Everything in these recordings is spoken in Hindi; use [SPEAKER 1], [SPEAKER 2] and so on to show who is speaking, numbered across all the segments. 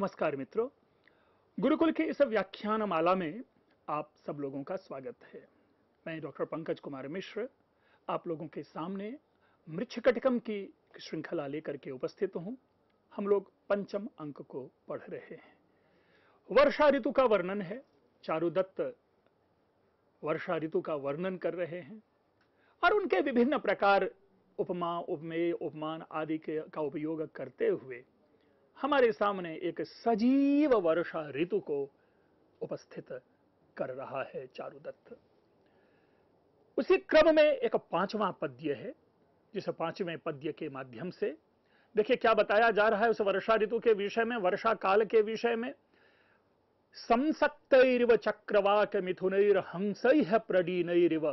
[SPEAKER 1] नमस्कार मित्रों गुरुकुल के इस व्याख्यान माला में आप सब लोगों का स्वागत है मैं डॉक्टर पंकज कुमार मिश्र आप लोगों के सामने मृक्षकटकम की श्रृंखला लेकर के उपस्थित हूं हम लोग पंचम अंक को पढ़ रहे हैं वर्षा ऋतु का वर्णन है चारुदत्त वर्षा ऋतु का वर्णन कर रहे हैं और उनके विभिन्न प्रकार उपमा उपमेय उपमान आदि के का उपयोग करते हुए हमारे सामने एक सजीव वर्षा ऋतु को उपस्थित कर रहा है चारुदत्त उसी क्रम में एक पांचवा पद्य है जिस पांचवें पद्य के माध्यम से देखिए क्या बताया जा रहा है उस वर्षा ऋतु के विषय में वर्षा काल के विषय में संसक्तरव चक्रवाक मिथुनैर हंस प्रडीनैरिव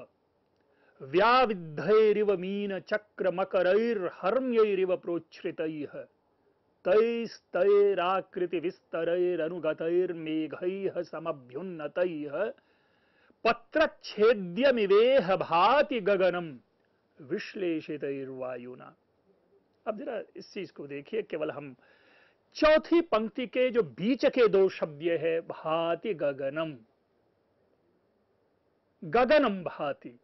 [SPEAKER 1] व्याविद्धैरिव मीन चक्र मकरैर्हर्म्यैरिव प्रोच्छ्रित तैस्तैराकृति विस्तरैरनुगतैर्मेघैः समभ्युन्नतैः पत्रच्छेद्यमिवेह भाति गगनम विश्लेषितैर्वायुना अब जरा इस चीज को देखिए केवल हम चौथी पंक्ति के जो बीच के दो शब्द है भाति गगनम गगनम भाति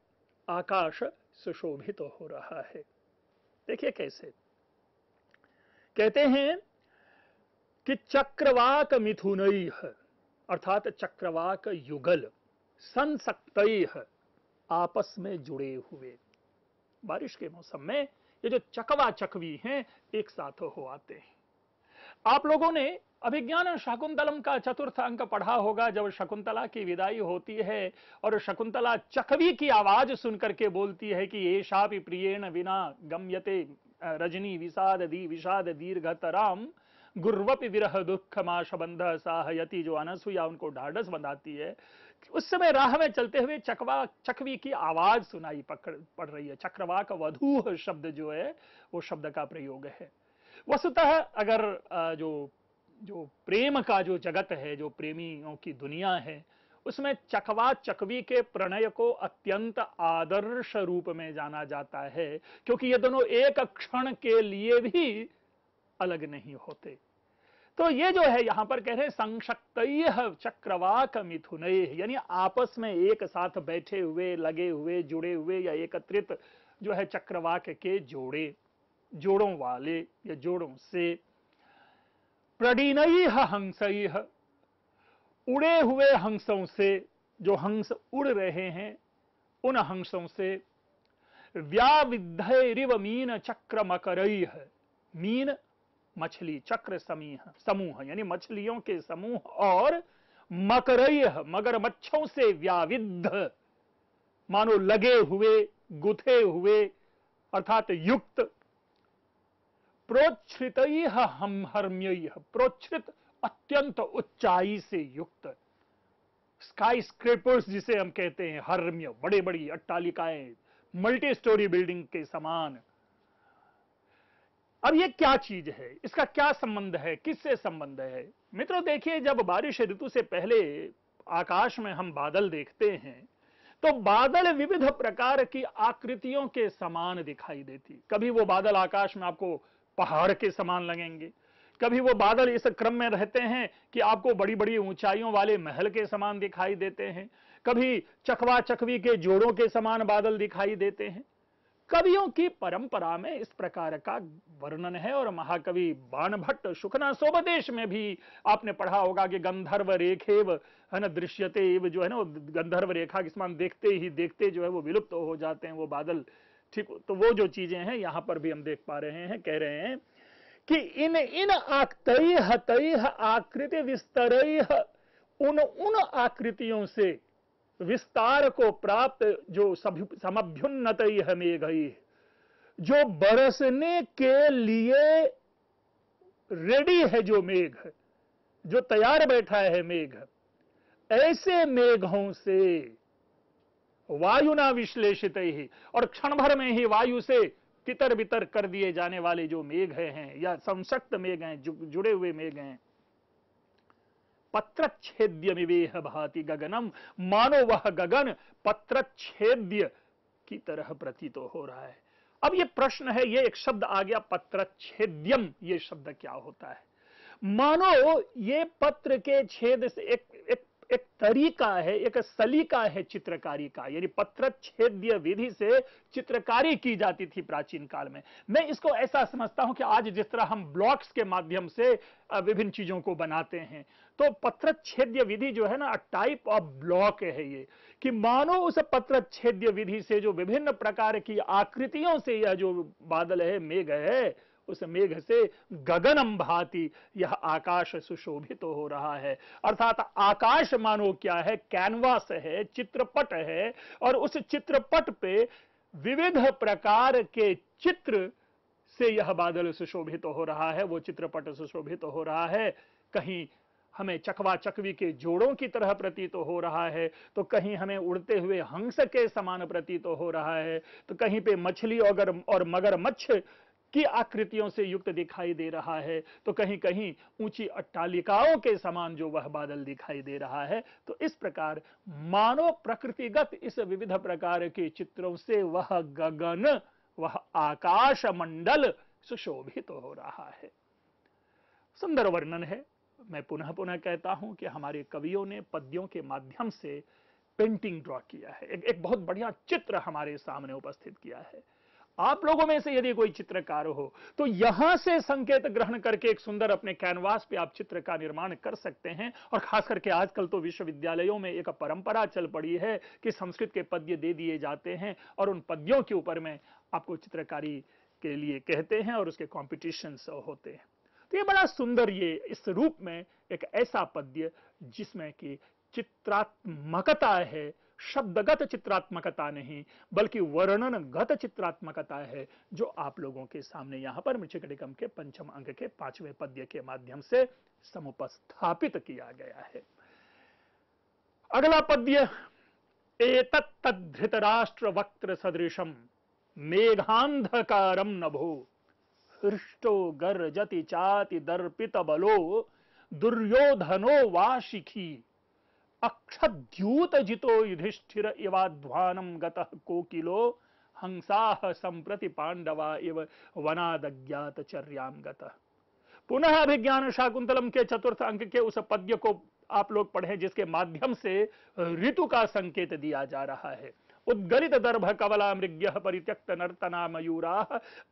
[SPEAKER 1] आकाश सुशोभित तो हो रहा है देखिए कैसे कहते हैं कि चक्रवाक मिथुन अर्थात चक्रवाक युगल संसक्त आपस में जुड़े हुए बारिश के मौसम में ये जो चकवा चकवी हैं एक साथ हो आते हैं आप लोगों ने अभिज्ञान शकुंतलम का चतुर्थ अंक पढ़ा होगा जब शकुंतला की विदाई होती है और शकुंतला चकवी की आवाज सुनकर के बोलती है कि ये शापी प्रियण बिना गम्यते रजनी विषाद दी विषाद दीर्घतराम गुर्वपि विरह दुख माश बंध साहयती जो अनसुया उनको ढाढ़स बंधाती है उस समय राह में चलते हुए चकवा चकवी की आवाज सुनाई पकड़ पड़ रही है चक्रवाक वधूह शब्द जो है वो शब्द का प्रयोग है वस्तुतः अगर जो जो प्रेम का जो जगत है जो प्रेमियों की दुनिया है उसमें चकवा चकवी के प्रणय को अत्यंत आदर्श रूप में जाना जाता है क्योंकि ये दोनों एक क्षण के लिए भी अलग नहीं होते तो ये जो है यहां पर कह रहे संशक्त चक्रवाक मिथुन यानी आपस में एक साथ बैठे हुए लगे हुए जुड़े हुए या एकत्रित जो है चक्रवाक के जोड़े जोड़ों वाले या जोड़ों से प्रणीनई हंसई उड़े हुए हंसों से जो हंस उड़ रहे हैं उन हंसों से व्याविध्य रिव मीन चक्र मकरई है मीन मछली चक्र समीह समूह यानी मछलियों के समूह और मकरय मगर मच्छों से व्याविध मानो लगे हुए गुथे हुए अर्थात युक्त प्रोच्छित हम हर्म्य प्रोच्छ्रित अत्यंत उच्चाई से युक्त स्काई स्क्रेपर्स जिसे हम कहते हैं हर्म्य बड़े बड़ी अट्टालिकाएं मल्टी स्टोरी बिल्डिंग के समान अब ये क्या चीज है इसका क्या संबंध है किससे संबंध है मित्रों देखिए जब बारिश ऋतु से पहले आकाश में हम बादल देखते हैं तो बादल विविध प्रकार की आकृतियों के समान दिखाई देती कभी वो बादल आकाश में आपको पहाड़ के समान लगेंगे कभी वो बादल इस क्रम में रहते हैं कि आपको बड़ी बड़ी ऊंचाइयों वाले महल के समान दिखाई देते हैं कभी चकवा चकवी के जोड़ों के समान बादल दिखाई देते हैं कवियों की परंपरा में इस प्रकार का वर्णन है और महाकवि बाणभट्ट सुखना सोबदेश में भी आपने पढ़ा होगा कि गंधर्व रेखेव है ना दृश्यते जो है ना गंधर्व रेखा के समान देखते ही देखते जो है वो विलुप्त तो हो जाते हैं वो बादल ठीक तो वो जो चीजें हैं यहां पर भी हम देख पा रहे हैं कह रहे हैं कि इन इन आकतई हतई आकृति विस्तर उन उन आकृतियों से विस्तार को प्राप्त जो समभ्युन्नत हमें गई जो बरसने के लिए रेडी है जो मेघ जो तैयार बैठा है मेघ ऐसे मेघों से वायु ना विश्लेषित ही और क्षण भर में ही वायु से तितर बितर कर दिए जाने वाले जो मेघ हैं या संसक्त मेघ हैं जु, जुड़े हुए मेघ हैं छेद्य विवेह भाति गगनम मानो वह गगन पत्र छेद्य की तरह प्रतीत तो हो रहा है अब ये प्रश्न है ये एक शब्द आ गया छेद्यम ये शब्द क्या होता है मानो ये पत्र के छेद से एक एक एक तरीका है एक सलीका है चित्रकारी का यानी छेद्य विधि से चित्रकारी की जाती थी प्राचीन काल में मैं इसको ऐसा समझता हूं कि आज जिस तरह हम ब्लॉक्स के माध्यम से विभिन्न चीजों को बनाते हैं तो पत्र छेद्य विधि जो है ना टाइप ऑफ ब्लॉक है ये कि मानो उस पत्र छेद्य विधि से जो विभिन्न प्रकार की आकृतियों से यह जो बादल है मेघ है उस मेघ से गगनम भांति यह आकाश सुशोभित तो हो रहा है अर्थात आकाश मानो क्या है कैनवास है चित्रपट है और उस चित्रपट पे विविध प्रकार के चित्र से यह बादल सुशोभित तो हो रहा है वो चित्रपट सुशोभित तो हो रहा है कहीं हमें चकवा चकवी के जोड़ों की तरह प्रतीत तो हो रहा है तो कहीं हमें उड़ते हुए हंस के समान प्रतीत तो हो रहा है तो कहीं पे मछली और और मगरमच्छ की आकृतियों से युक्त दिखाई दे रहा है तो कहीं कहीं ऊंची अट्टालिकाओं के समान जो वह बादल दिखाई दे रहा है तो इस प्रकार मानव प्रकृतिगत इस विविध प्रकार के चित्रों से वह गगन वह आकाश मंडल सुशोभित तो हो रहा है सुंदर वर्णन है मैं पुनः पुनः कहता हूं कि हमारे कवियों ने पद्यों के माध्यम से पेंटिंग ड्रॉ किया है एक, एक बहुत बढ़िया चित्र हमारे सामने उपस्थित किया है आप लोगों में से यदि कोई चित्रकार हो तो यहां से संकेत ग्रहण करके एक सुंदर अपने कैनवास पे आप चित्र का निर्माण कर सकते हैं और खास करके आजकल तो विश्वविद्यालयों में एक परंपरा चल पड़ी है कि संस्कृत के पद्य दे दिए जाते हैं और उन पद्यों के ऊपर में आपको चित्रकारी के लिए कहते हैं और उसके कॉम्पिटिशन होते हैं तो ये बड़ा सुंदर ये इस रूप में एक ऐसा पद्य जिसमें कि चित्रात्मकता है शब्दगत चित्रात्मकता नहीं बल्कि वर्णनगत चित्रात्मकता है जो आप लोगों के सामने यहां पर मृचिकटिकम के पंचम अंक के पांचवें पद्य के माध्यम से समुपस्थापित किया गया है अगला पद्य एतत्तद्धृत राष्ट्र वक्त सदृशम मेघांधकारम नभो हृष्टो गर्जति चाति दर्पित बलो दुर्योधनो वाशिखी अक्षद्यूत जितो युधिष्ठिर इवाध्वानम गतः कोकिलो हंसा संप्रति पांडवा इव वनादज्ञात चर्याम गतः पुनः अभिज्ञान शाकुंतलम के चतुर्थ अंक के उस पद्य को आप लोग पढ़ें जिसके माध्यम से ऋतु का संकेत दिया जा रहा है उद्गलित दर्भ कवला मृग्य परित्यक्त नर्तना मयूरा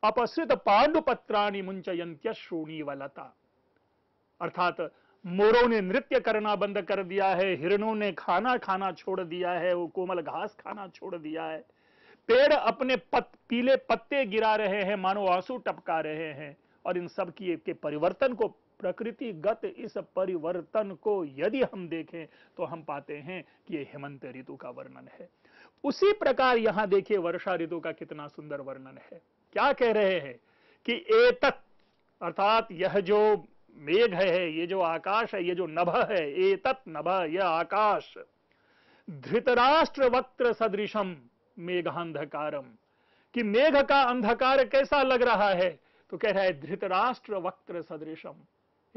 [SPEAKER 1] अपसृत पांडुपत्राणी मुंचयंत्य श्रोणी वलता अर्थात मोरों ने नृत्य करना बंद कर दिया है हिरणों ने खाना खाना छोड़ दिया है वो कोमल घास खाना छोड़ दिया है पेड़ अपने पत, पीले पत्ते गिरा रहे हैं मानो आंसू टपका रहे हैं और इन सब की के परिवर्तन को प्रकृतिगत इस परिवर्तन को यदि हम देखें तो हम पाते हैं कि यह हेमंत ऋतु का वर्णन है उसी प्रकार यहां देखिए वर्षा ऋतु का कितना सुंदर वर्णन है क्या कह रहे हैं कि एतक अर्थात यह जो मेघ है ये जो आकाश है ये जो नभ है ए तत् नभ यह आकाश धृतराष्ट्र वक्त्र सदृशम मेघांधकारम कि मेघ का अंधकार कैसा लग रहा है तो कह रहा है धृतराष्ट्र वक्त्र सदृशम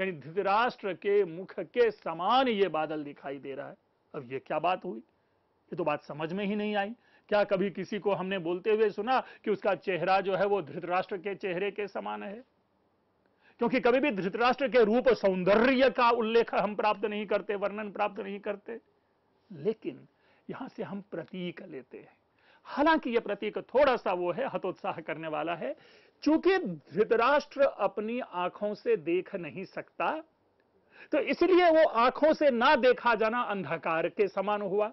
[SPEAKER 1] यानी धृतराष्ट्र के मुख के समान ये बादल दिखाई दे रहा है अब ये क्या बात हुई ये तो बात समझ में ही नहीं आई क्या कभी किसी को हमने बोलते हुए सुना कि उसका चेहरा जो है वो धृतराष्ट्र के चेहरे के समान है क्योंकि कभी भी धृतराष्ट्र के रूप सौंदर्य का उल्लेख हम प्राप्त नहीं करते वर्णन प्राप्त नहीं करते लेकिन यहां से हम प्रतीक लेते हैं हालांकि यह प्रतीक थोड़ा सा वो है हतोत्साह करने वाला है चूंकि धृतराष्ट्र अपनी आंखों से देख नहीं सकता तो इसलिए वो आंखों से ना देखा जाना अंधकार के समान हुआ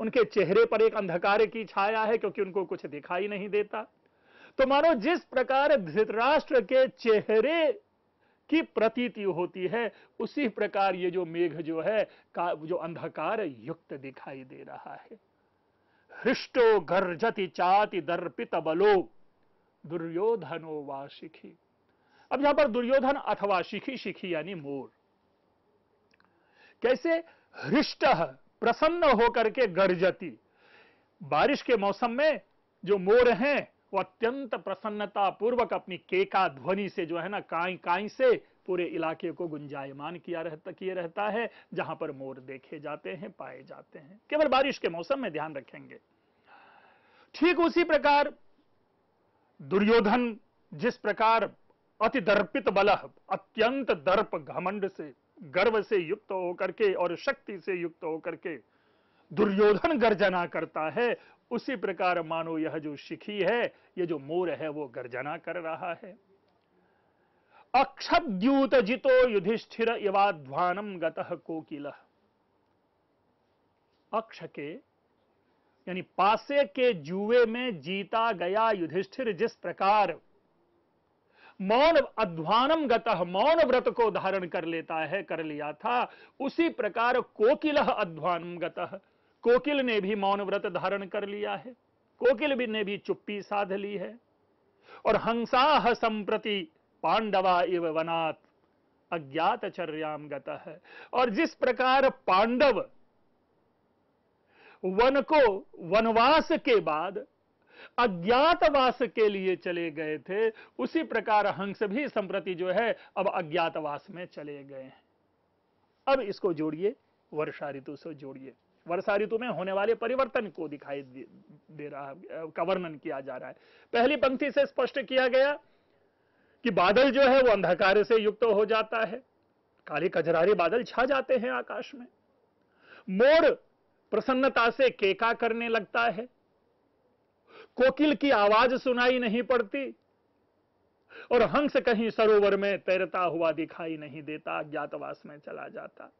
[SPEAKER 1] उनके चेहरे पर एक अंधकार की छाया है क्योंकि उनको कुछ दिखाई नहीं देता तो मानो जिस प्रकार धृतराष्ट्र के चेहरे की प्रतीति होती है उसी प्रकार ये जो मेघ जो है का जो अंधकार युक्त दिखाई दे रहा है हृष्टो गर्जति चाति दर्पित बलो दुर्योधनो वा शिखी अब यहां पर दुर्योधन अथवा शिखी शिखी यानी मोर कैसे हृष्ट प्रसन्न होकर के गर्जती बारिश के मौसम में जो मोर हैं वो अत्यंत प्रसन्नता पूर्वक अपनी केका ध्वनि से जो है ना काई काई से पूरे इलाके को गुंजायमान किया रहता किए रहता है जहां पर मोर देखे जाते हैं पाए जाते हैं केवल बारिश के मौसम में ध्यान रखेंगे ठीक उसी प्रकार दुर्योधन जिस प्रकार अति दर्पित बल अत्यंत दर्प घमंड से गर्व से युक्त होकर के और शक्ति से युक्त होकर के दुर्योधन गर्जना करता है उसी प्रकार मानो यह जो शिखी है यह जो मोर है वो गर्जना कर रहा है अक्षद्यूत जितो युधिष्ठिर इवाध्वानम गतः कोकिल अक्ष के यानी पासे के जुए में जीता गया युधिष्ठिर जिस प्रकार मौन अध्वानम गतः मौन व्रत को धारण कर लेता है कर लिया था उसी प्रकार कोकिल अध्वानम गतः कोकिल ने भी मौन व्रत धारण कर लिया है कोकिल भी ने भी चुप्पी साध ली है और हंसाह संप्रति पांडवा इव वनात् अज्ञात चर्याम गता है और जिस प्रकार पांडव वन को वनवास के बाद अज्ञातवास के लिए चले गए थे उसी प्रकार हंस भी संप्रति जो है अब अज्ञातवास में चले गए हैं अब इसको जोड़िए वर्षा ऋतु से जोड़िए वर्षा ऋतु में होने वाले परिवर्तन को दिखाई दे रहा है का वर्णन किया जा रहा है पहली पंक्ति से स्पष्ट किया गया कि बादल जो है वो अंधकार से युक्त हो जाता है काले कजरारे बादल छा जाते हैं आकाश में मोर प्रसन्नता से केका करने लगता है कोकिल की आवाज सुनाई नहीं पड़ती और हंस कहीं सरोवर में तैरता हुआ दिखाई नहीं देता अज्ञातवास में चला जाता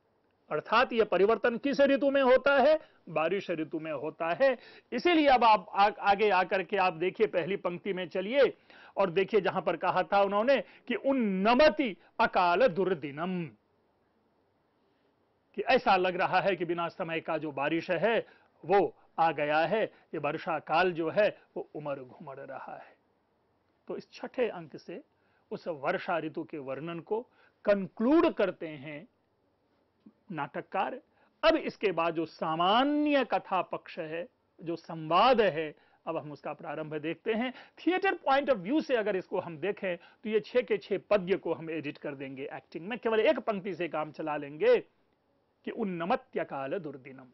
[SPEAKER 1] अर्थात यह परिवर्तन किस ऋतु में होता है बारिश ऋतु में होता है इसीलिए अब आप आ, आगे आकर के आप देखिए पहली पंक्ति में चलिए और देखिए जहां पर कहा था उन्होंने कि उन्नमति अकाल दुर्दिनम कि ऐसा लग रहा है कि बिना समय का जो बारिश है वो आ गया है ये वर्षा काल जो है वो उमर घुमर रहा है तो इस छठे अंक से उस वर्षा ऋतु के वर्णन को कंक्लूड करते हैं नाटककार अब इसके बाद जो सामान्य कथा पक्ष है जो संवाद है अब हम उसका प्रारंभ देखते हैं थिएटर पॉइंट ऑफ व्यू से अगर इसको हम देखें तो ये छह के छह पद्य को हम एडिट कर देंगे एक्टिंग में केवल एक पंक्ति से काम चला लेंगे कि उन्नमत्य काल दुर्दिनम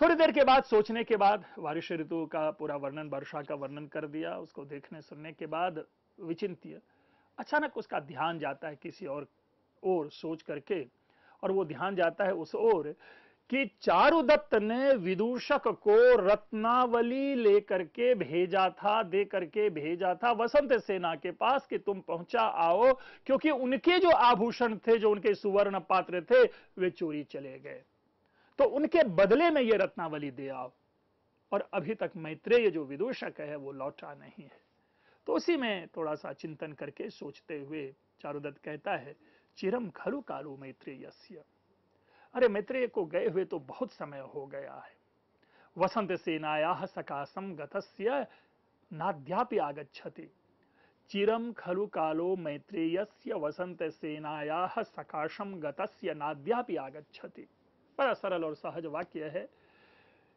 [SPEAKER 1] थोड़ी देर के बाद सोचने के बाद वारिश ऋतु का पूरा वर्णन वर्षा का वर्णन कर दिया उसको देखने सुनने के बाद विचिंत्य अचानक उसका ध्यान जाता है किसी और और सोच करके और वो ध्यान जाता है उस ओर कि चारुदत्त ने विदूषक को रत्नावली लेकर के भेजा था दे करके भेजा था वसंत सेना के पास कि तुम पहुंचा आओ क्योंकि उनके जो आभूषण थे जो उनके सुवर्ण पात्र थे वे चोरी चले गए तो उनके बदले में ये रत्नावली दे आओ और अभी तक मैत्रेय जो विदूषक है वो लौटा नहीं है तो उसी में थोड़ा सा चिंतन करके सोचते हुए चारुदत्त कहता है चिरम खलु कालो मैत्रेय अरे मैत्रेय को गए हुए तो बहुत समय हो गया है वसंत सेनाया सकाशम गतस्य नाद्यापि आगछति चिरम खलु कालो मैत्रेयस्य वसंत सेनाया सकाशम गतस्य नाद्यापि आगछति बड़ा सरल और सहज वाक्य है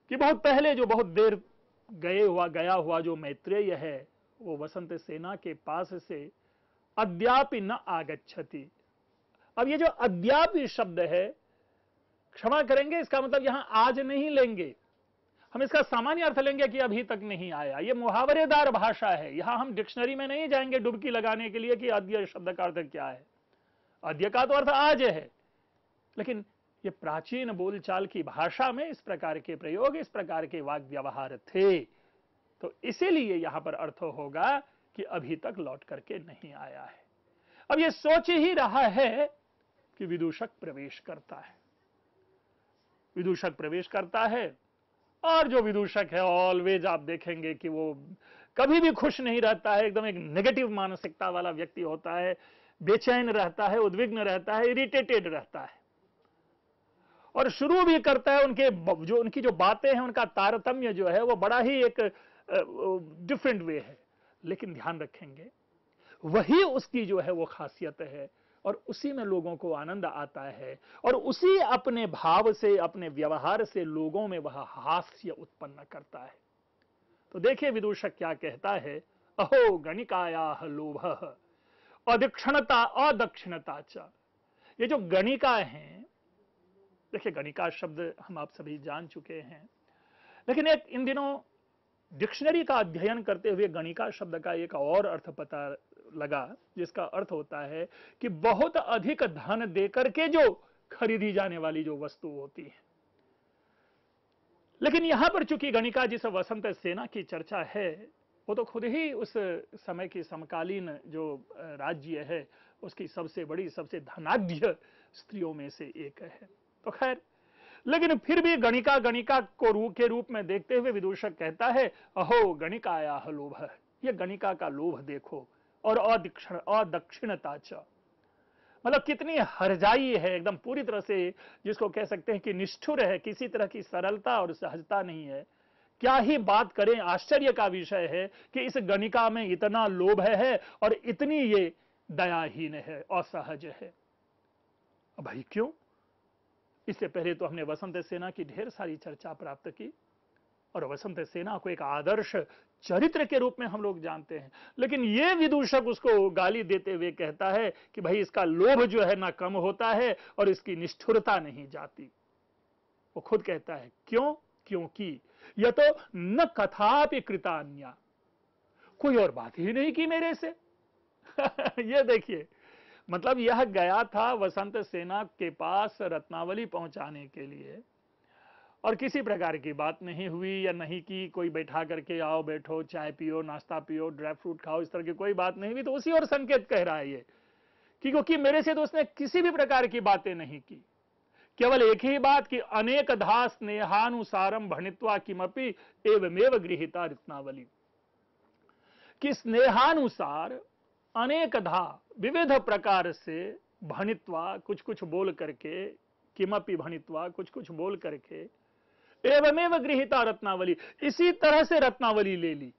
[SPEAKER 1] कि बहुत पहले जो बहुत देर गए हुआ गया हुआ जो मैत्रेय है वो वसंत सेना के पास से अद्यापि न आगछती अब ये जो अद्यापि शब्द है क्षमा करेंगे इसका मतलब यहां आज नहीं लेंगे हम इसका सामान्य अर्थ लेंगे कि अभी तक नहीं आया ये मुहावरेदार भाषा है यहां हम डिक्शनरी में नहीं जाएंगे डुबकी लगाने के लिए कि अद्य शब्द का अर्थ क्या है अद्य का तो अर्थ आज है लेकिन ये प्राचीन बोलचाल की भाषा में इस प्रकार के प्रयोग इस प्रकार के वाक व्यवहार थे तो इसीलिए यहां पर अर्थ होगा कि अभी तक लौट करके नहीं आया है अब ये सोच ही रहा है कि विदूषक प्रवेश करता है विदूषक प्रवेश करता है और जो विदूषक है ऑलवेज आप देखेंगे कि वो कभी भी खुश नहीं रहता है एकदम एक नेगेटिव मानसिकता वाला व्यक्ति होता है बेचैन रहता है उद्विग्न रहता है इरिटेटेड रहता है और शुरू भी करता है उनके जो उनकी जो बातें हैं उनका तारतम्य जो है वो बड़ा ही एक डिफरेंट वे है लेकिन ध्यान रखेंगे वही उसकी जो है वो खासियत है और उसी में लोगों को आनंद आता है और उसी अपने भाव से अपने व्यवहार से लोगों में वह हास्य उत्पन्न करता है तो देखिए विदूषक क्या कहता है अहो गणिकाया लोभ अदक्षिणता अदक्षिणता च ये जो गणिका है देखिए गणिका शब्द हम आप सभी जान चुके हैं लेकिन एक इन दिनों डिक्शनरी का अध्ययन करते हुए गणिका शब्द का एक और अर्थ पता लगा जिसका अर्थ होता है कि बहुत अधिक धन देकर के जो खरीदी जाने वाली जो वस्तु होती है लेकिन यहां पर चूंकि गणिका जिस वसंत सेना की चर्चा है वो तो खुद ही उस समय की समकालीन जो राज्य है उसकी सबसे बड़ी सबसे धनाढ़ स्त्रियों में से एक है तो खैर लेकिन फिर भी गणिका गणिका को रूप के रूप में देखते हुए विदूषक कहता है अहो गणिकाया लोभ यह गणिका का लोभ देखो और अधिक्षण अदक्षिणता च मतलब कितनी हरजाई है एकदम पूरी तरह से जिसको कह सकते हैं कि निष्ठुर है किसी तरह की सरलता और सहजता नहीं है क्या ही बात करें आश्चर्य का विषय है कि इस गणिका में इतना लोभ है और इतनी ये दयाहीन है असहज है भाई क्यों इससे पहले तो हमने वसंत सेना की ढेर सारी चर्चा प्राप्त की और वसंत सेना को एक आदर्श चरित्र के रूप में हम लोग जानते हैं लेकिन ये विदूषक उसको गाली देते हुए कहता है कि भाई इसका लोभ जो है ना कम होता है और इसकी निष्ठुरता नहीं जाती वो खुद कहता है क्यों क्योंकि यह तो न कथापि कृतान्या कोई और बात ही नहीं की मेरे से यह देखिए मतलब यह गया था वसंत सेना के पास रत्नावली पहुंचाने के लिए और किसी प्रकार की बात नहीं हुई या नहीं की कोई बैठा करके आओ बैठो चाय पियो नाश्ता पियो ड्राई फ्रूट खाओ इस तरह की कोई बात नहीं हुई तो उसी और संकेत कह रहा है ये कि क्योंकि मेरे से तो उसने किसी भी प्रकार की बातें नहीं की केवल एक ही बात कि अनेक धा स्नेहानुसारम भणित्वा किमपी एवमेव गृहिता रत्नावली कि स्नेहानुसार अनेक धा विविध प्रकार से भणित्वा कुछ कुछ बोल करके किमपी भणित्वा कुछ कुछ बोल करके एवमेव गृहिता रत्नावली इसी तरह से रत्नावली ले ली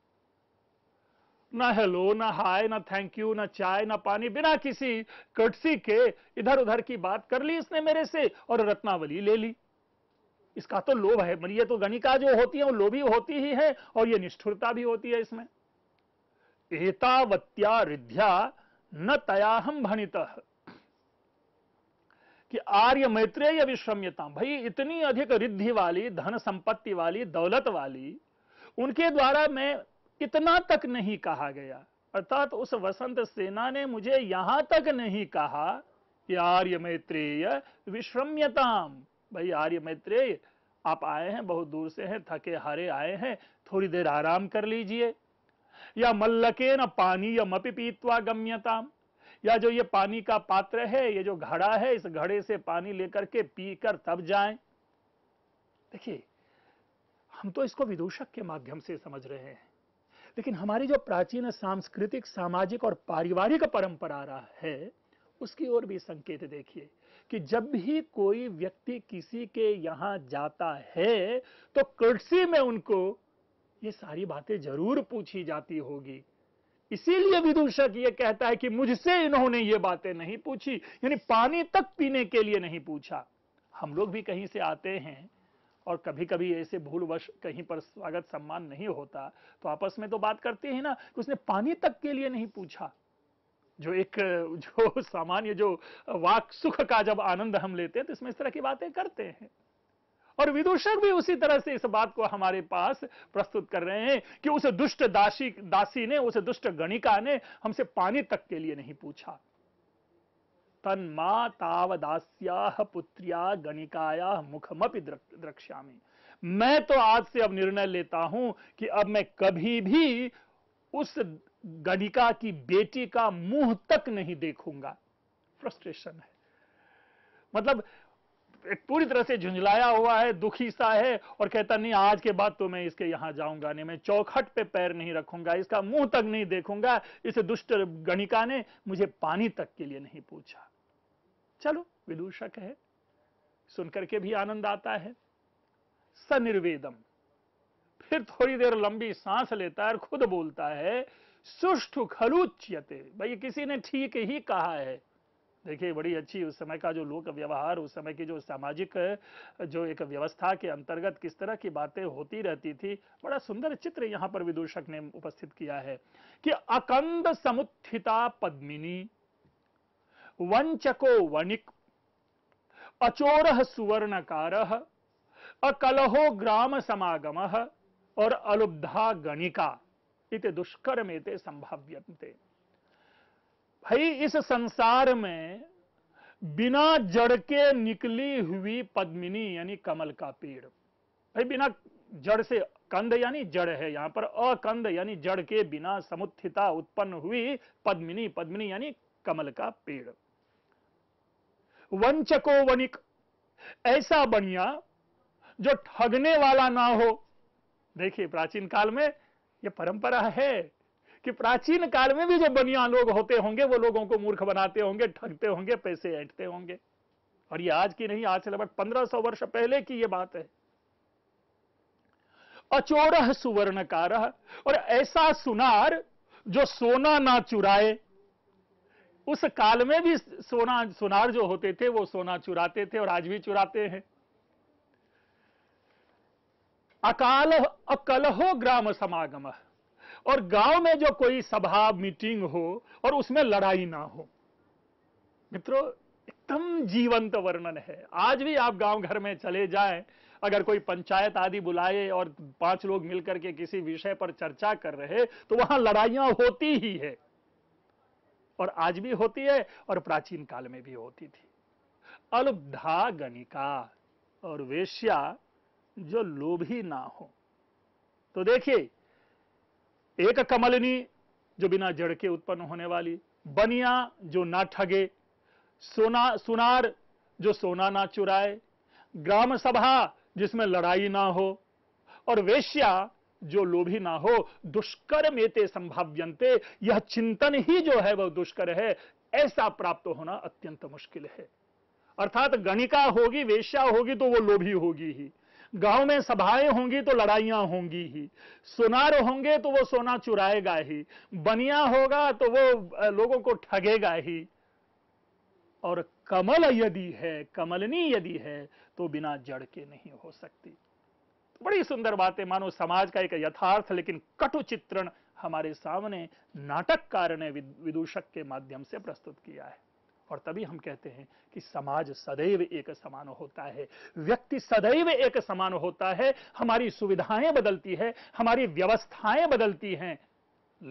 [SPEAKER 1] ना हेलो ना हाय ना थैंक यू ना चाय ना पानी बिना किसी कटसी के इधर उधर की बात कर ली इसने मेरे से और रत्नावली ले ली इसका तो लोभ है मरिय तो गणिका जो होती है वो लोभी होती ही है और ये निष्ठुरता भी होती है इसमें एतावत्या रिद्ध्या न तया हम भणित कि आर्य मैत्रेय विश्रम्यता भाई इतनी अधिक रिद्धि वाली धन संपत्ति वाली दौलत वाली उनके द्वारा मैं इतना तक नहीं कहा गया अर्थात उस वसंत सेना ने मुझे यहां तक नहीं कहा कि आर्य मैत्रेय विश्रम्यताम भाई आर्य मैत्रेय आप आए हैं बहुत दूर से हैं थके हारे आए हैं थोड़ी देर आराम कर लीजिए या मल्लके न पानी यम अपी पीतवा गम्यताम या जो ये पानी का पात्र है ये जो घड़ा है इस घड़े से पानी लेकर के पी कर तब जाए देखिए हम तो इसको विदूषक के माध्यम से समझ रहे हैं लेकिन हमारी जो प्राचीन सांस्कृतिक सामाजिक और पारिवारिक परंपरा रहा है उसकी ओर भी संकेत देखिए कि जब भी कोई व्यक्ति किसी के यहां जाता है तो कृषि में उनको ये सारी बातें जरूर पूछी जाती होगी इसीलिए विदुषक यह कहता है कि मुझसे इन्होंने ये बातें नहीं पूछी यानी पानी तक पीने के लिए नहीं पूछा हम लोग भी कहीं से आते हैं और कभी कभी ऐसे भूलवश कहीं पर स्वागत सम्मान नहीं होता तो आपस में तो बात करते हैं ना कि उसने पानी तक के लिए नहीं पूछा जो एक जो सामान्य जो वाक सुख का जब आनंद हम लेते हैं तो इसमें इस तरह की बातें करते हैं और विदूषक भी उसी तरह से इस बात को हमारे पास प्रस्तुत कर रहे हैं कि उस दुष्ट दासी दासी ने उस दुष्ट गणिका ने हमसे पानी तक के लिए नहीं पूछा तन्मा दास्या पुत्रिया गणिकाया मुखमपि द्रक्ष्यामी मैं तो आज से अब निर्णय लेता हूं कि अब मैं कभी भी उस गणिका की बेटी का मुंह तक नहीं देखूंगा फ्रस्ट्रेशन है मतलब पूरी तरह से झुंझलाया हुआ है दुखी सा है और कहता नहीं आज के बाद तो मैं इसके यहां जाऊंगा नहीं मैं चौखट पे पैर नहीं रखूंगा इसका मुंह तक नहीं देखूंगा इस दुष्ट गणिका ने मुझे पानी तक के लिए नहीं पूछा चलो विदूषक है सुनकर के भी आनंद आता है सनिर्वेदम फिर थोड़ी देर लंबी सांस लेता है और खुद बोलता है सुष्ठु खलुच्यते भाई किसी ने ठीक ही कहा है देखिए बड़ी अच्छी उस समय का जो लोक व्यवहार उस समय की जो सामाजिक जो एक व्यवस्था के अंतर्गत किस तरह की बातें होती रहती थी बड़ा सुंदर चित्र यहाँ पर विदूषक ने उपस्थित किया है कि अकंद समुत्थिता पद्मिनी वंचको वणिक अचोर सुवर्णकार अकलहो ग्राम समागम और अलुब्धा गणिका इत दुष्कर्मेते संभाव्यंते भाई इस संसार में बिना जड़ के निकली हुई पद्मिनी यानी कमल का पेड़ भाई बिना जड़ से कंद यानी जड़ है यहां पर अकंद यानी जड़ के बिना समुत्थिता उत्पन्न हुई पद्मिनी पद्मिनी यानी कमल का पेड़ वंचको वनिक ऐसा बनिया जो ठगने वाला ना हो देखिए प्राचीन काल में यह परंपरा है कि प्राचीन काल में भी जो बनिया लोग होते होंगे वो लोगों को मूर्ख बनाते होंगे ठगते होंगे पैसे ऐंठते होंगे और ये आज की नहीं आज से लगभग पंद्रह सौ वर्ष पहले की ये बात है अचोरह सुवर्णकार और ऐसा सुनार जो सोना ना चुराए उस काल में भी सोना सुनार जो होते थे वो सोना चुराते थे और आज भी चुराते हैं अकाल अकलहो ग्राम समागम और गांव में जो कोई सभा मीटिंग हो और उसमें लड़ाई ना हो मित्रों एकदम जीवंत वर्णन है आज भी आप गांव घर में चले जाएं अगर कोई पंचायत आदि बुलाए और पांच लोग मिलकर के किसी विषय पर चर्चा कर रहे तो वहां लड़ाइयां होती ही है और आज भी होती है और प्राचीन काल में भी होती थी अलुब्धा गणिका और वेश्या जो लोभी ना हो तो देखिए एक कमलनी जो बिना जड़ के उत्पन्न होने वाली बनिया जो ना ठगे सोना सुनार जो सोना ना चुराए ग्राम सभा जिसमें लड़ाई ना हो और वेश्या जो लोभी ना हो दुष्कर्म एते संभाव्यंते यह चिंतन ही जो है वह दुष्कर है ऐसा प्राप्त होना अत्यंत मुश्किल है अर्थात गणिका होगी वेश्या होगी तो वो लोभी होगी ही गांव में सभाएं होंगी तो लड़ाइयां होंगी ही सुनार होंगे तो वो सोना चुराएगा ही बनिया होगा तो वो लोगों को ठगेगा ही और कमल यदि है कमलनी यदि है तो बिना जड़ के नहीं हो सकती तो बड़ी सुंदर बातें मानो समाज का एक यथार्थ लेकिन कटु चित्रण हमारे सामने नाटककार ने विदूषक के माध्यम से प्रस्तुत किया है और तभी हम कहते हैं कि समाज सदैव एक समान होता है व्यक्ति सदैव एक समान होता है हमारी सुविधाएं बदलती है हमारी व्यवस्थाएं बदलती हैं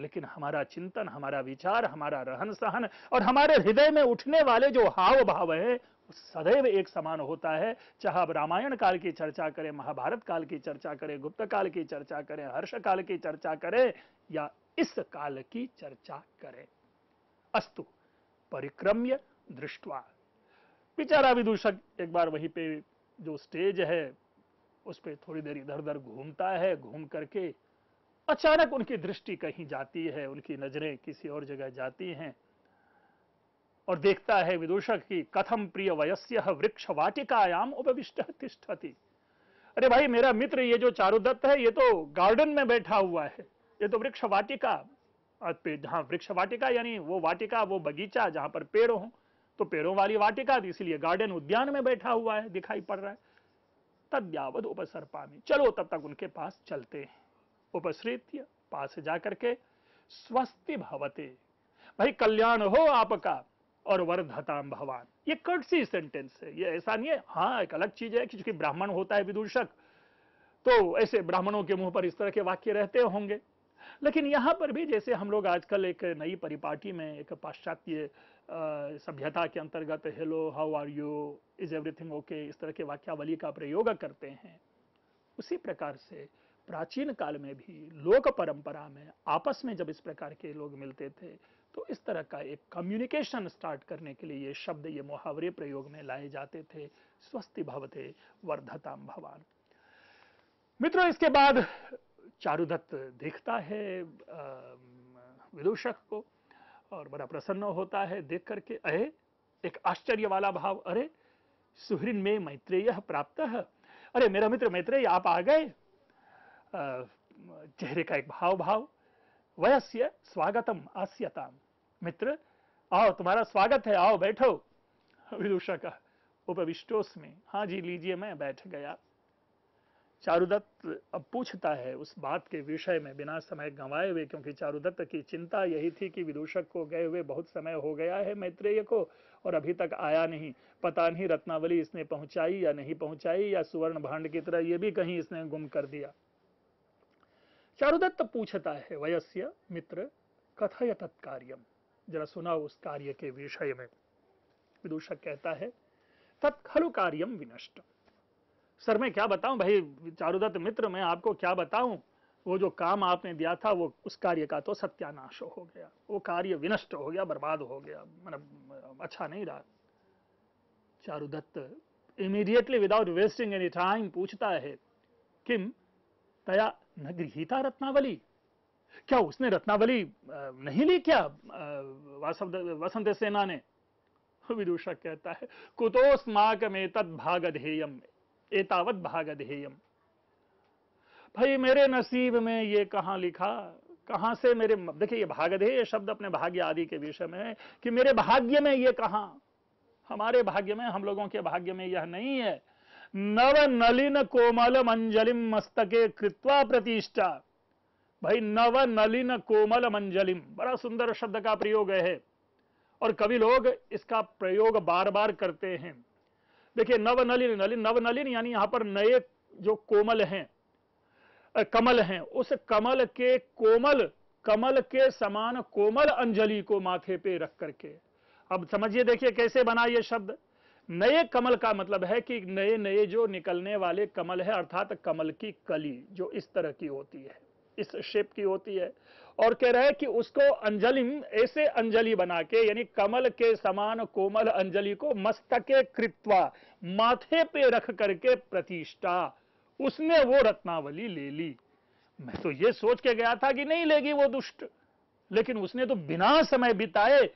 [SPEAKER 1] लेकिन हमारा चिंतन हमारा विचार हमारा रहन सहन और हमारे हृदय में उठने वाले जो हाव भाव है सदैव एक समान होता है चाहे आप रामायण काल की चर्चा करें महाभारत काल की चर्चा करें गुप्त काल की चर्चा करें हर्ष काल की चर्चा करें या इस काल की चर्चा करें अस्तु परिक्रम्य दृष्टवा बेचारा विदूषक एक बार वहीं पे जो स्टेज है उस पर थोड़ी देर इधर उधर घूमता है घूम करके अचानक उनकी दृष्टि कहीं जाती है उनकी नजरें किसी और जगह जाती हैं और देखता है विदूषक की कथम प्रिय वयस्य वृक्ष वाटिकायाम उपविष्ट तिष्ठती अरे भाई मेरा मित्र ये जो चारुदत्त है ये तो गार्डन में बैठा हुआ है ये तो वृक्ष वाटिका जहाँ वृक्ष वाटिका यानी वो वाटिका वो बगीचा जहां पर पेड़ हो तो पेड़ों वाली वाटिका इसीलिए गार्डन उद्यान में बैठा हुआ है दिखाई पड़ रहा है तद्यावध उपसर्पामी चलो तब तक उनके पास चलते हैं उपसृत्य पास जाकर के स्वस्ति भवते भाई कल्याण हो आपका और वर्धताम भवान ये कर्टसी सेंटेंस है ये ऐसा नहीं है हाँ एक अलग चीज है क्योंकि ब्राह्मण होता है विदूषक तो ऐसे ब्राह्मणों के मुंह पर इस तरह के वाक्य रहते होंगे लेकिन यहाँ पर भी जैसे हम लोग आजकल एक नई परिपाटी में एक पाश्चात्य सभ्यता के अंतर्गत hello how are you is everything okay इस तरह के वाक्यावली का प्रयोग करते हैं उसी प्रकार से प्राचीन काल में भी लोक परंपरा में आपस में जब इस प्रकार के लोग मिलते थे तो इस तरह का एक कम्युनिकेशन स्टार्ट करने के लिए ये शब्द ये मुहावरे प्रयोग में लाए जाते थे स्वस्ति भवते वर्धताम भवान मित्रों इसके बाद चारुदत्त देखता है विदूषक को और बड़ा प्रसन्न होता है देख करके अरे एक आश्चर्य वाला भाव अरे सुहृन में मैत्रेय प्राप्त अरे मेरा मित्र मैत्रेय आप आ गए चेहरे का एक भाव भाव वयस्य स्वागतम आस्यताम मित्र आओ तुम्हारा स्वागत है आओ बैठो विदूषक उपविष्टोस में हाँ जी लीजिए मैं बैठ गया चारुदत्त अब पूछता है उस बात के विषय में बिना समय गंवाए हुए क्योंकि चारुदत्त की चिंता यही थी कि विदूषक को गए हुए बहुत समय हो गया है मैत्रेय को और अभी तक आया नहीं पता नहीं रत्नावली इसने पहुंचाई या नहीं पहुंचाई या सुवर्ण भांड की तरह ये भी कहीं इसने गुम कर दिया चारुदत्त पूछता है वयस्य मित्र कथय तत्कार्यम जरा सुना उस कार्य के विषय में विदूषक कहता है तत्खलु कार्यम विनष्ट सर मैं क्या बताऊं भाई चारुदत्त मित्र मैं आपको क्या बताऊं वो जो काम आपने दिया था वो उस कार्य का तो सत्यानाश हो गया वो कार्य विनष्ट हो गया बर्बाद हो गया मतलब अच्छा नहीं रहा Charudatta immediately without wasting any time पूछता है किम तया न गृहिता रत्नावली क्या उसने रत्नावली नहीं ली क्या वसंत सेना ने विदूषक कहता है कुतोस्माक में तद में एतावत भागधेयम भाई मेरे नसीब में ये कहां लिखा कहां से मेरे देखिए ये भागधेय शब्द अपने भाग्य आदि के विषय में कि मेरे भाग्य में ये कहा हमारे भाग्य में हम लोगों के भाग्य में यह नहीं है नव नलिन कोमल मंजलिम मस्तके कृत्वा प्रतिष्ठा भाई नव नलिन कोमल मंजलिम बड़ा सुंदर शब्द का प्रयोग है और कवि लोग इसका प्रयोग बार बार करते हैं देखिए नव नलिन नलिन नव नलिन यानी यहां पर नए जो कोमल हैं कमल हैं उस कमल के कोमल कमल के समान कोमल अंजलि को माथे पे रख करके अब समझिए देखिए कैसे बना ये शब्द नए कमल का मतलब है कि नए नए जो निकलने वाले कमल है अर्थात कमल की कली जो इस तरह की होती है इस शेप की होती है और कह रहा है कि उसको अंजलि ऐसे अंजलि बना के यानी कमल के समान कोमल अंजलि को मस्तके कृत्वा माथे पे रख करके प्रतिष्ठा उसने वो रत्नावली ले ली मैं तो ये सोच के गया था कि नहीं लेगी वो दुष्ट लेकिन उसने तो बिना समय बिताए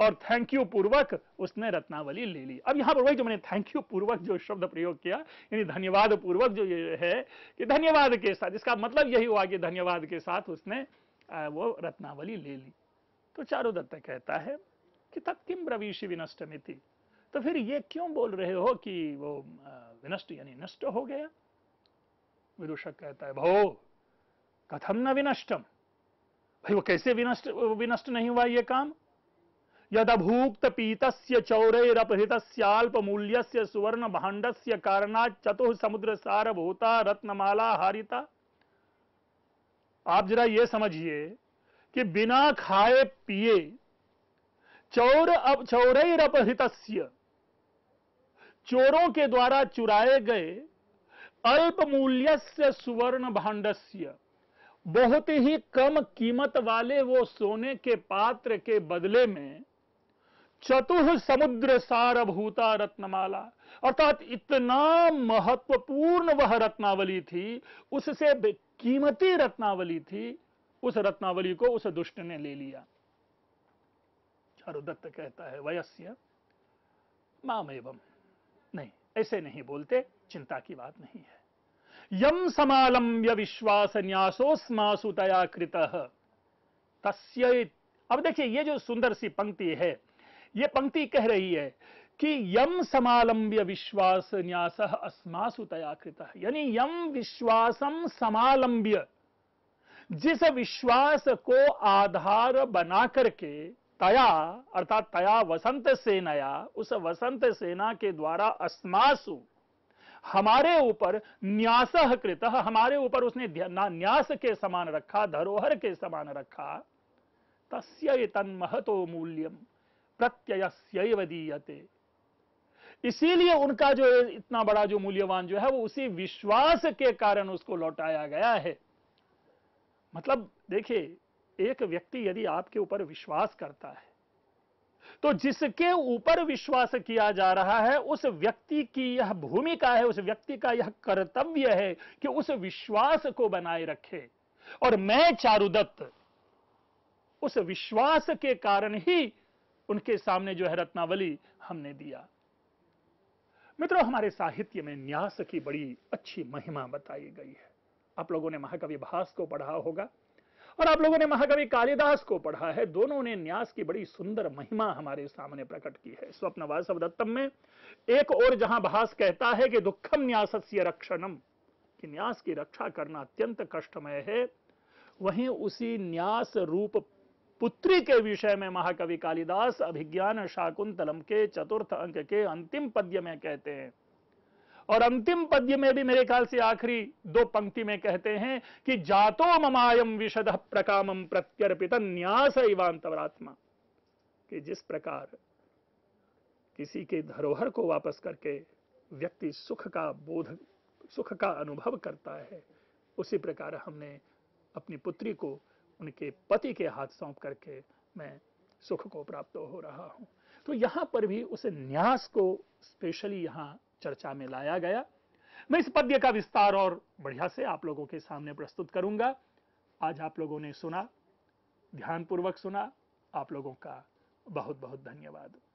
[SPEAKER 1] और थैंक यू पूर्वक उसने रत्नावली ले ली अब यहां पर वही जो मैंने थैंक यू पूर्वक जो शब्द प्रयोग किया यानी धन्यवाद पूर्वक जो ये है कि धन्यवाद के साथ इसका मतलब यही हुआ कि धन्यवाद के साथ उसने वो रत्नावली ले ली तो चारुदत्त कहता है कि तब किम ब्रवीषि विनष्टमिति तो फिर ये क्यों बोल रहे हो कि वो विनष्ट यानी नष्ट हो गया विदूषक कहता है भो कथम न विनष्टम भाई वो कैसे विनष्ट विनष्ट नहीं हुआ ये काम यद पीत पीतस्य अल्प मूल्य सुवर्ण भाण्डस्य कारणात् चतुः सार भूता रत्नमाला हारिता आप जरा यह समझिए कि बिना खाए पिए चोर अब चौरैर अपहृत चोरों के द्वारा चुराए गए अल्प मूल्य से सुवर्ण भांडस्य बहुत ही कम कीमत वाले वो सोने के पात्र के बदले में चतुः समुद्र सारभूता रत्नमाला अर्थात इतना महत्वपूर्ण वह रत्नावली थी उससे कीमती रत्नावली थी उस रत्नावली को उस दुष्ट ने ले लिया चारुदत्त कहता है वयस्य माम एवं नहीं ऐसे नहीं बोलते चिंता की बात नहीं है यम समालंब्य विश्वास न्यासोस्मासुतया कृत तस्य अब देखिए ये जो सुंदर सी पंक्ति है ये पंक्ति कह रही है कि यम समालंब्य विश्वास न्यास अस्मासु तया कृत यानी यम विश्वासम समालंब्य जिस विश्वास को आधार बना करके तया अर्थात तया वसंत सेनाया उस वसंत सेना के द्वारा अस्मासु हमारे ऊपर न्यास कृत हमारे ऊपर उसने न्यास के समान रखा धरोहर के समान रखा तस्य तन्महतो मूल्यम प्रत्यय दीयते इसीलिए उनका जो इतना बड़ा जो मूल्यवान जो है वो उसी विश्वास के कारण उसको लौटाया गया है मतलब देखिए एक व्यक्ति यदि आपके ऊपर विश्वास करता है तो जिसके ऊपर विश्वास किया जा रहा है उस व्यक्ति की यह भूमिका है उस व्यक्ति का यह कर्तव्य है कि उस विश्वास को बनाए रखे और मैं चारुदत्त उस विश्वास के कारण ही उनके सामने जो है रत्नावली हमने दिया मित्रों हमारे साहित्य में न्यास की बड़ी अच्छी महिमा बताई गई है आप लोगों ने महाकवि भास को पढ़ा होगा और आप लोगों ने महाकवि कालिदास को पढ़ा है दोनों ने न्यास की बड़ी सुंदर महिमा हमारे सामने प्रकट की है स्वप्न वासव दत्तम में एक और जहां भास कहता है कि दुखम न्यासस्य रक्षणम कि न्यास की रक्षा करना अत्यंत कष्टमय है वहीं उसी न्यास रूप पुत्री के विषय में महाकवि कालिदास अभिज्ञान शाकुंतलम के चतुर्थ अंक के अंतिम पद्य में कहते हैं और अंतिम पद्य में भी मेरे ख्याल से आखिरी दो पंक्ति में कहते हैं कि जातो ममायम विशद प्रकामम प्रत्यर्पित न्यास इवांतवरात्मा कि जिस प्रकार किसी के धरोहर को वापस करके व्यक्ति सुख का बोध सुख का अनुभव करता है उसी प्रकार हमने अपनी पुत्री को उनके पति के हाथ सौंप करके मैं सुख को प्राप्त हो रहा हूं तो यहां पर भी उस न्यास को स्पेशली यहां चर्चा में लाया गया मैं इस पद्य का विस्तार और बढ़िया से आप लोगों के सामने प्रस्तुत करूंगा आज आप लोगों ने सुना ध्यानपूर्वक सुना आप लोगों का बहुत बहुत धन्यवाद